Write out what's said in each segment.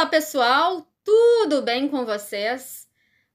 Olá, pessoal! Tudo bem com vocês?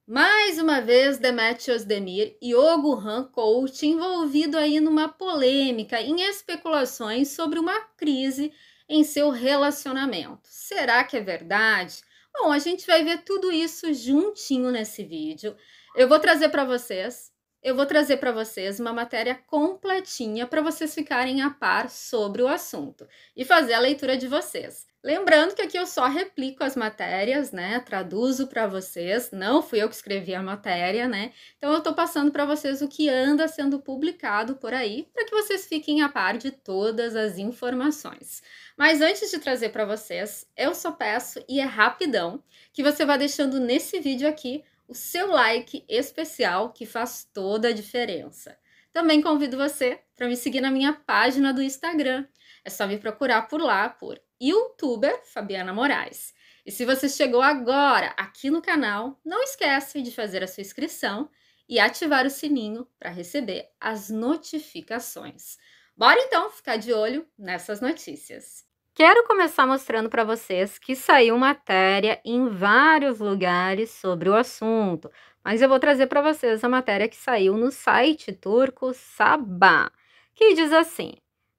Mais uma vez, Demetrios Demir e Ogo Han Coach envolvido aí numa polêmica, em especulações sobre uma crise em seu relacionamento. Será que é verdade? Bom, a gente vai ver tudo isso juntinho nesse vídeo. Eu vou trazer para vocês eu vou trazer para vocês uma matéria completinha para vocês ficarem a par sobre o assunto e fazer a leitura de vocês. Lembrando que aqui eu só replico as matérias, né? Traduzo para vocês, não fui eu que escrevi a matéria, né? Então eu estou passando para vocês o que anda sendo publicado por aí, para que vocês fiquem a par de todas as informações. Mas antes de trazer para vocês, eu só peço e é rapidão que você vá deixando nesse vídeo aqui o seu like especial que faz toda a diferença. Também convido você para me seguir na minha página do Instagram. É só me procurar por lá por youtuber Fabiana Moraes. E se você chegou agora aqui no canal, não esquece de fazer a sua inscrição e ativar o sininho para receber as notificações. Bora então ficar de olho nessas notícias. Quero começar mostrando para vocês que saiu matéria em vários lugares sobre o assunto, mas eu vou trazer para vocês a matéria que saiu no site turco Sabah, que diz assim: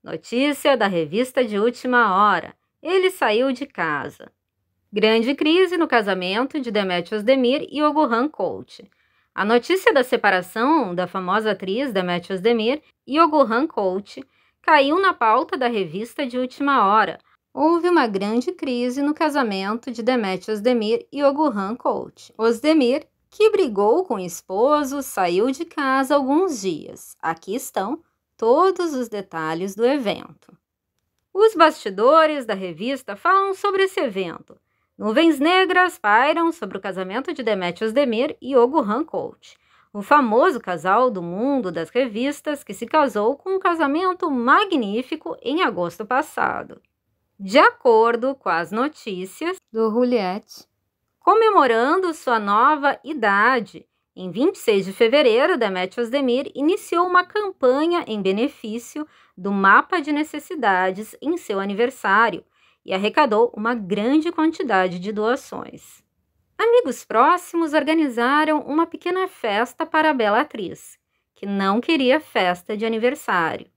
Notícia da revista de última hora. Ele saiu de casa. Grande crise no casamento de Demet Demir e Ogurhan Colt. A notícia da separação da famosa atriz Demet Demir e Ogurhan Colt caiu na pauta da revista de última hora. Houve uma grande crise no casamento de Demetri Osdemir e Ogurhan Colt. Osdemir, que brigou com o esposo, saiu de casa alguns dias. Aqui estão todos os detalhes do evento. Os bastidores da revista falam sobre esse evento. Nuvens negras pairam sobre o casamento de Demetri Osdemir e Ogurhan Colt o famoso casal do mundo das revistas que se casou com um casamento magnífico em agosto passado. De acordo com as notícias do Juliette, comemorando sua nova idade, em 26 de fevereiro, Demetrios Demir iniciou uma campanha em benefício do mapa de necessidades em seu aniversário e arrecadou uma grande quantidade de doações. Amigos próximos organizaram uma pequena festa para a bela atriz, que não queria festa de aniversário,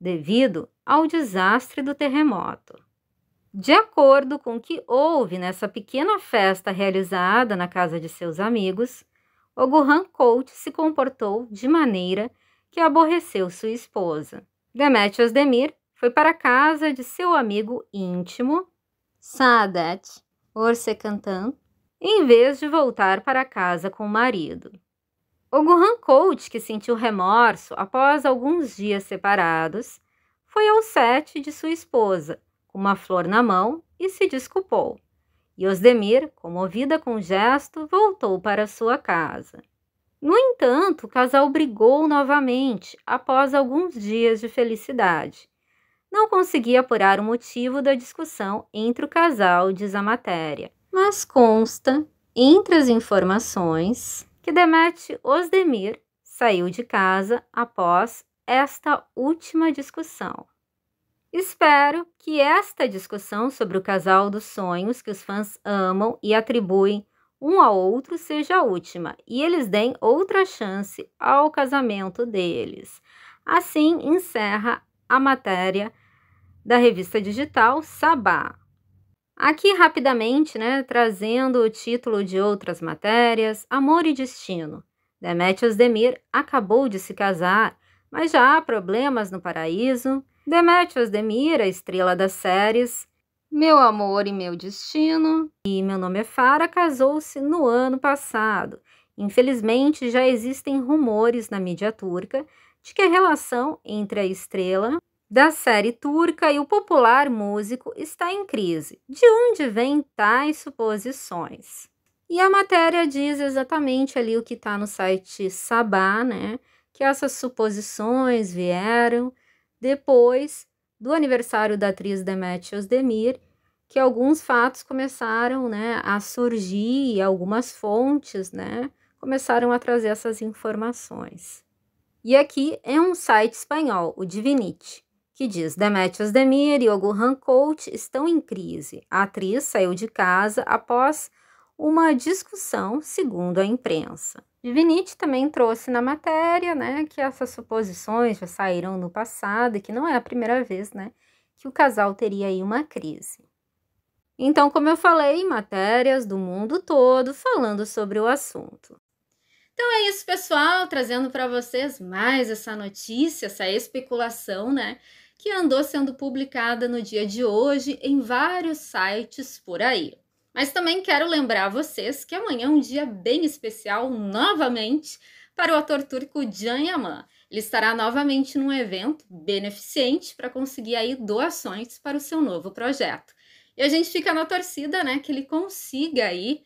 devido ao desastre do terremoto. De acordo com o que houve nessa pequena festa realizada na casa de seus amigos, o Gohan Coach se comportou de maneira que aborreceu sua esposa. Demetrius Demir foi para a casa de seu amigo íntimo, Saadet Orsekantan, em vez de voltar para casa com o marido. O Gohan Coach, que sentiu remorso após alguns dias separados, foi ao set de sua esposa, com uma flor na mão, e se desculpou. E Osdemir, comovida com o gesto, voltou para sua casa. No entanto, o casal brigou novamente após alguns dias de felicidade. Não conseguia apurar o motivo da discussão entre o casal, diz a matéria mas consta entre as informações que Demet Osdemir saiu de casa após esta última discussão. Espero que esta discussão sobre o casal dos sonhos que os fãs amam e atribuem um ao outro seja a última e eles deem outra chance ao casamento deles. Assim encerra a matéria da revista digital Sabá. Aqui, rapidamente, né, trazendo o título de outras matérias, Amor e Destino. Demetrius Demir acabou de se casar, mas já há problemas no paraíso. Demetrius Demir, a estrela das séries, Meu Amor e Meu Destino e Meu Nome é Fara casou-se no ano passado. Infelizmente, já existem rumores na mídia turca de que a relação entre a estrela da série turca e o popular músico está em crise. De onde vêm tais suposições? E a matéria diz exatamente ali o que está no site Sabá, né? Que essas suposições vieram depois do aniversário da atriz Demet Demir, que alguns fatos começaram né, a surgir e algumas fontes né, começaram a trazer essas informações. E aqui é um site espanhol, o Divinity que diz: Demetrius Demir e Ogurhan Coach estão em crise. A atriz saiu de casa após uma discussão, segundo a imprensa. Divinity também trouxe na matéria, né, que essas suposições já saíram no passado e que não é a primeira vez, né, que o casal teria aí uma crise. Então, como eu falei, matérias do mundo todo falando sobre o assunto. Então é isso, pessoal, trazendo para vocês mais essa notícia, essa especulação, né, que andou sendo publicada no dia de hoje em vários sites por aí. Mas também quero lembrar vocês que amanhã é um dia bem especial novamente para o ator turco Can Yaman. Ele estará novamente num evento beneficente para conseguir aí doações para o seu novo projeto. E a gente fica na torcida, né, que ele consiga aí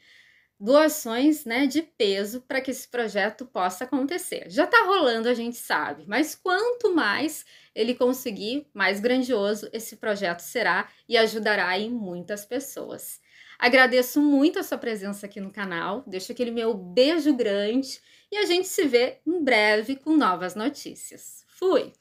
doações, né, de peso para que esse projeto possa acontecer. Já está rolando, a gente sabe, mas quanto mais ele conseguir, mais grandioso esse projeto será e ajudará em muitas pessoas. Agradeço muito a sua presença aqui no canal, deixo aquele meu beijo grande e a gente se vê em breve com novas notícias. Fui!